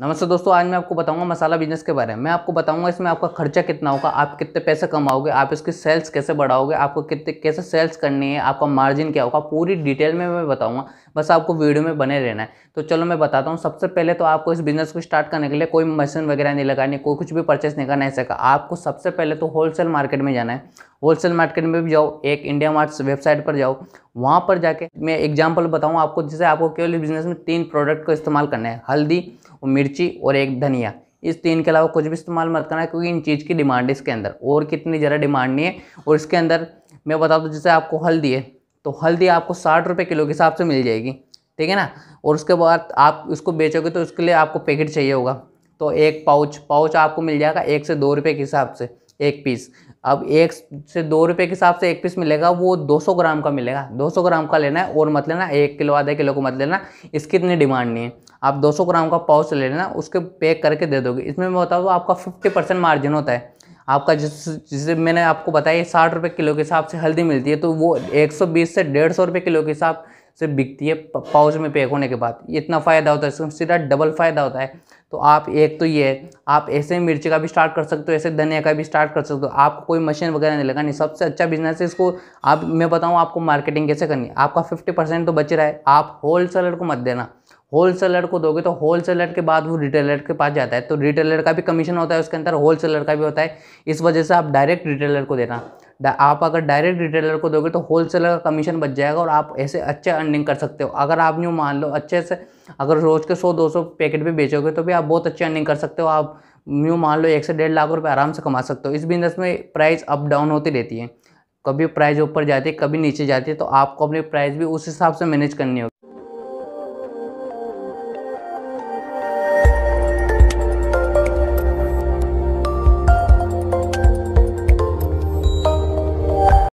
नमस्ते दोस्तों आज मैं आपको बताऊंगा मसाला बिजनेस के बारे में मैं आपको बताऊंगा इसमें आपका खर्चा कितना होगा आप कितने पैसे कमाओगे आप इसकी सेल्स कैसे बढ़ाओगे आपको कितने कैसे सेल्स करनी है आपका मार्जिन क्या होगा पूरी डिटेल में मैं बताऊंगा बस आपको वीडियो में बने रहना है तो चलो मैं बताता हूँ सबसे पहले तो आपको इस बिज़नेस को स्टार्ट करने के लिए कोई मशीन वगैरह नहीं लगानी कोई कुछ भी परचेस नहीं करना ऐसा का आपको सबसे पहले तो होलसेल मार्केट में जाना है होलसेल मार्केट में भी जाओ एक इंडिया मार्ट वेबसाइट पर जाओ वहाँ पर जाके मैं एग्जाम्पल बताऊँ आपको जैसे आपको केवल इस बिज़नेस में तीन प्रोडक्ट को इस्तेमाल करना है हल्दी मिर्ची और एक धनिया इस तीन के अलावा कुछ भी इस्तेमाल मत करना क्योंकि इन चीज़ की डिमांड है इसके अंदर और कितनी ज़रा डिमांड नहीं है और इसके अंदर मैं बता दूँ जैसे आपको हल्दी है तो हल्दी आपको साठ रुपये किलो के हिसाब से मिल जाएगी ठीक है ना और उसके बाद आप उसको बेचोगे तो उसके लिए आपको पैकेट चाहिए होगा तो एक पाउच पाउच आपको मिल जाएगा एक से दो रुपये के हिसाब से एक पीस अब एक से दो रुपये के हिसाब से एक पीस मिलेगा वो 200 ग्राम का मिलेगा 200 ग्राम का लेना है और मत लेना एक किलो आधे किलो को मत लेना इसकी इतनी डिमांड नहीं है आप 200 ग्राम का पाउच ले लेना उसके पैक करके दे दोगे इसमें मैं बताऊँ तो आपका 50 परसेंट मार्जिन होता है आपका जिस जिसे मैंने आपको बताया साठ रुपये किलो के हिसाब से हल्दी मिलती है तो वो 120 से डेढ़ सौ रुपये किलो के हिसाब से बिकती है पाउच में पैक होने के बाद इतना फ़ायदा होता है इसमें सीधा डबल फ़ायदा होता है तो आप एक तो ये है आप ऐसे मिर्ची का भी स्टार्ट कर सकते हो ऐसे धनिया का भी स्टार्ट कर सकते हो आपको कोई मशीन वगैरह नहीं लगानी सबसे अच्छा बिजनेस है इसको आप मैं बताऊँ आपको मार्केटिंग कैसे करनी आपका फिफ्टी परसेंट तो बच रहा है आप होल को मत देना होल सेलर को दोगे तो होल सेलर के बाद वो रिटेलर के पास जाता है तो रिटेलर का भी कमीशन होता है उसके अंदर होल सेलर का भी होता है इस वजह से आप डायरेक्ट रिटेलर को देना आप अगर डायरेक्ट रिटेलर को दोगे तो होल सेलर का कमीशन बच जाएगा और आप ऐसे अच्छे अर्निंग कर सकते हो अगर आप न्यू मान लो अच्छे से अगर रोज़ के सौ दो सौ पैकेट भी बेचोगे तो भी आप बहुत अच्छी अर्निंग कर सकते हो आप न्यू मान लो एक से डेढ़ लाख रुपये आराम से कमा सकते हो इस बिजनेस में प्राइस अप डाउन होती रहती है कभी प्राइस ऊपर जाती है कभी नीचे जाती है तो आपको अपनी प्राइस भी उस हिसाब से मैनेज करनी होगी